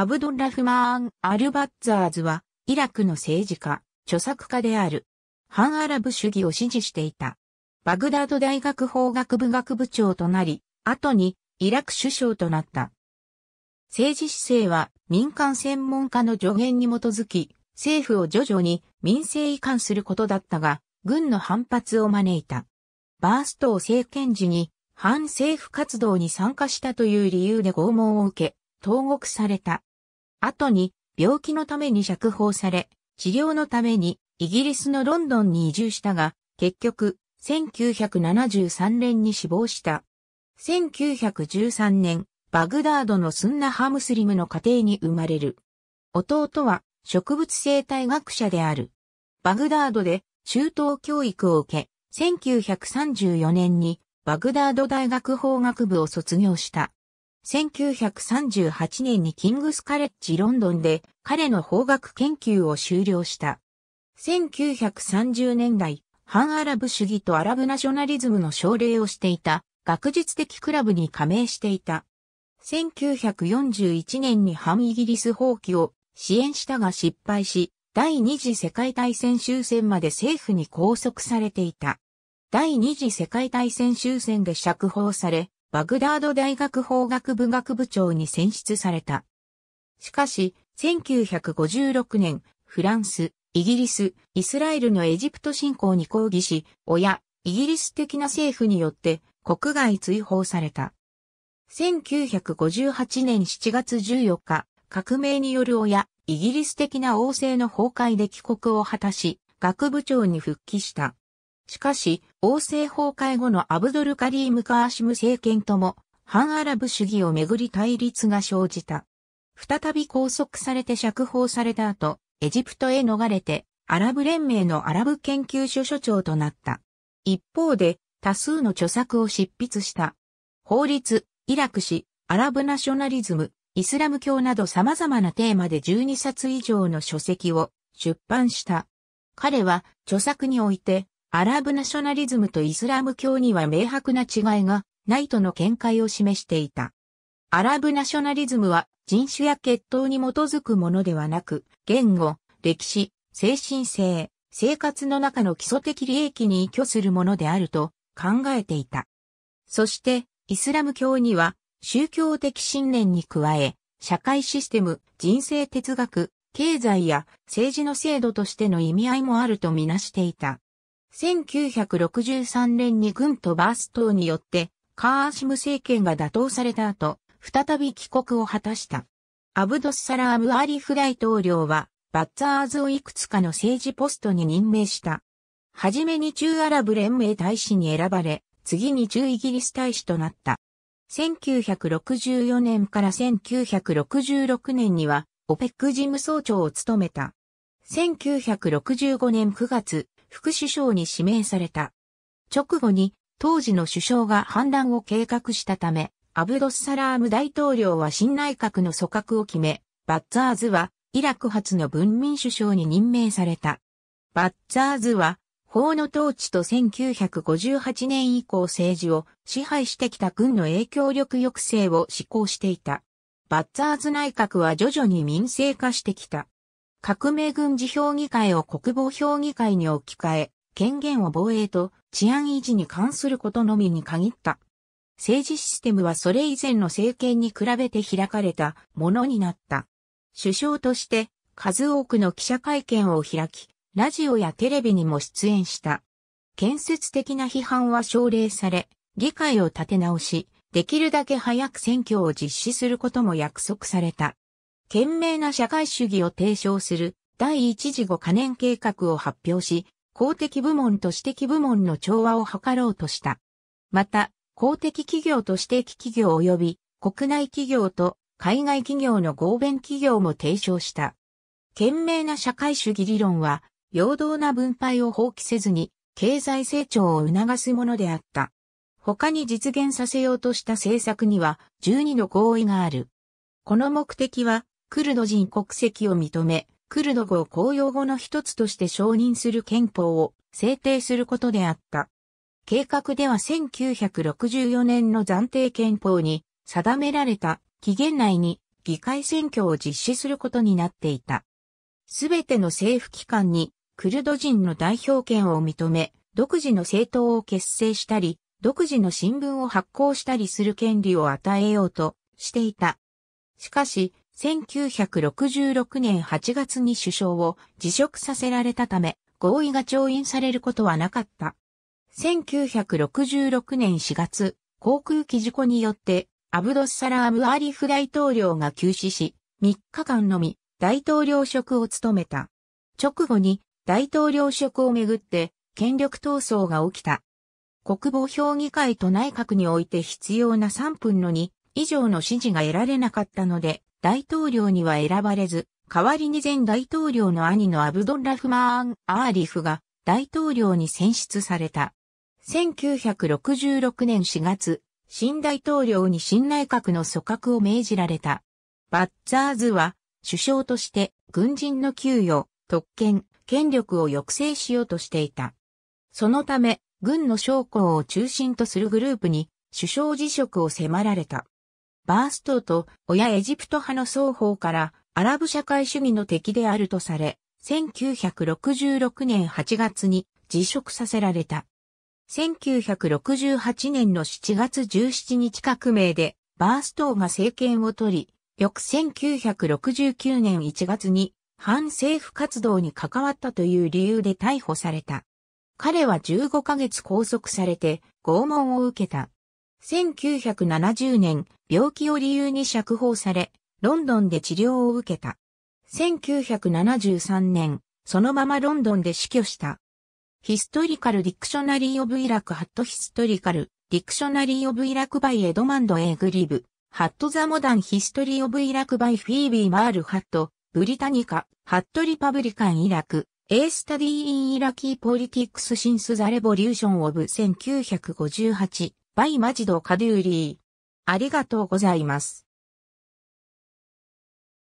アブドラフマーン・アルバッザーズは、イラクの政治家、著作家である、反アラブ主義を支持していた。バグダード大学法学部学部長となり、後にイラク首相となった。政治姿勢は民間専門家の助言に基づき、政府を徐々に民政移管することだったが、軍の反発を招いた。バーストを政権時に反政府活動に参加したという理由で拷問を受け、投獄された。後に病気のために釈放され、治療のためにイギリスのロンドンに移住したが、結局、1973年に死亡した。1913年、バグダードのスンナハムスリムの家庭に生まれる。弟は植物生態学者である。バグダードで中等教育を受け、1934年にバグダード大学法学部を卒業した。1938年にキングスカレッジロンドンで彼の法学研究を終了した。1930年代、反アラブ主義とアラブナショナリズムの奨励をしていた学術的クラブに加盟していた。1941年に反イギリス放棄を支援したが失敗し、第二次世界大戦終戦まで政府に拘束されていた。第二次世界大戦終戦で釈放され、バグダード大学法学部学部長に選出された。しかし、1956年、フランス、イギリス、イスラエルのエジプト侵攻に抗議し、親、イギリス的な政府によって国外追放された。1958年7月14日、革命による親、イギリス的な王政の崩壊で帰国を果たし、学部長に復帰した。しかし、王政崩壊後のアブドルカリーム・カーシム政権とも、反アラブ主義をめぐり対立が生じた。再び拘束されて釈放された後、エジプトへ逃れて、アラブ連盟のアラブ研究所所長となった。一方で、多数の著作を執筆した。法律、イラク史、アラブナショナリズム、イスラム教など様々なテーマで12冊以上の書籍を出版した。彼は著作においてアラブナショナリズムとイスラム教には明白な違いがないとの見解を示していた。アラブナショナリズムは人種や血統に基づくものではなく、言語、歴史、精神性、生活の中の基礎的利益に依拠するものであると考えていた。そして、イスラム教には宗教的信念に加え、社会システム、人生哲学、経済や政治の制度としての意味合いもあるとみなしていた。1963年に軍とバース等によってカーアシム政権が打倒された後、再び帰国を果たした。アブドスサラーム・アリフ大統領は、バッツアーズをいくつかの政治ポストに任命した。はじめに中アラブ連盟大使に選ばれ、次に中イギリス大使となった。1964年から1966年には、オペック事務総長を務めた。1965年9月、副首相に指名された。直後に当時の首相が反乱を計画したため、アブドスサラーム大統領は新内閣の組閣を決め、バッザーズはイラク初の文民首相に任命された。バッザーズは法の統治と1958年以降政治を支配してきた軍の影響力抑制を施行していた。バッザーズ内閣は徐々に民政化してきた。革命軍事評議会を国防評議会に置き換え、権限を防衛と治安維持に関することのみに限った。政治システムはそれ以前の政権に比べて開かれたものになった。首相として数多くの記者会見を開き、ラジオやテレビにも出演した。建設的な批判は奨励され、議会を立て直し、できるだけ早く選挙を実施することも約束された。懸命な社会主義を提唱する第一次五カ年計画を発表し、公的部門と私的部門の調和を図ろうとした。また、公的企業と私的企業及び国内企業と海外企業の合弁企業も提唱した。懸命な社会主義理論は、平等な分配を放棄せずに、経済成長を促すものであった。他に実現させようとした政策には、12の合意がある。この目的は、クルド人国籍を認め、クルド語を公用語の一つとして承認する憲法を制定することであった。計画では1964年の暫定憲法に定められた期限内に議会選挙を実施することになっていた。すべての政府機関にクルド人の代表権を認め、独自の政党を結成したり、独自の新聞を発行したりする権利を与えようとしていた。しかし、1966年8月に首相を辞職させられたため、合意が調印されることはなかった。1966年4月、航空機事故によって、アブドスサラーム・アリフ大統領が休止し、3日間のみ大統領職を務めた。直後に大統領職をめぐって権力闘争が起きた。国防評議会と内閣において必要な3分の2以上の支持が得られなかったので、大統領には選ばれず、代わりに前大統領の兄のアブドンラフマーン・アーリフが大統領に選出された。1966年4月、新大統領に新内閣の組閣を命じられた。バッザーズは首相として軍人の給与、特権、権力を抑制しようとしていた。そのため、軍の将校を中心とするグループに首相辞職を迫られた。バーストと親エジプト派の双方からアラブ社会主義の敵であるとされ、1966年8月に辞職させられた。1968年の7月17日革命でバーストーが政権を取り、翌1969年1月に反政府活動に関わったという理由で逮捕された。彼は15ヶ月拘束されて拷問を受けた。1970年、病気を理由に釈放され、ロンドンで治療を受けた。1973年、そのままロンドンで死去した。ヒストリカル・ディクショナリー・オブ・イラク・ハット・ヒストリカル・ディクショナリー・オブ・イラク・バイ・エドマンド・エグリブ、ハット・ザ・モダン・ヒストリー・オブ・イラク・バイ・フィービー・マール・ハット、ブリタニカ、ハット・リパブリカン・イラク、エースタディ・イン・イラキー・ポリティクス・シンス・ザ・レボリューション・オブ・1958、バイマジドカデューリー。ありがとうございます。